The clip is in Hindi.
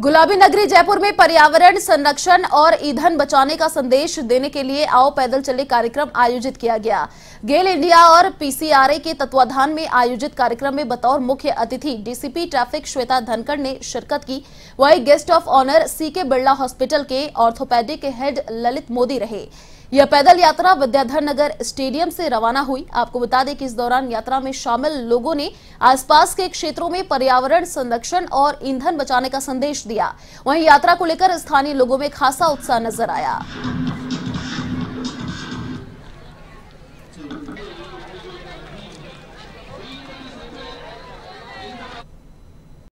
गुलाबी नगरी जयपुर में पर्यावरण संरक्षण और ईंधन बचाने का संदेश देने के लिए आओ पैदल चले कार्यक्रम आयोजित किया गया गेल इंडिया और पीसीआरए के तत्वाधान में आयोजित कार्यक्रम में बतौर मुख्य अतिथि डीसीपी ट्रैफिक श्वेता धनखड़ ने शिरकत की वही guest of honour CK Birla hospital के ऑर्थोपैडिक हेड ललित मोदी रहे यह पैदल यात्रा विद्याधर नगर स्टेडियम से रवाना हुई आपको बता दें कि इस दौरान यात्रा में शामिल लोगों ने आसपास के क्षेत्रों में पर्यावरण संरक्षण और ईंधन बचाने का संदेश दिया वहीं यात्रा को लेकर स्थानीय लोगों में खासा उत्साह नजर आया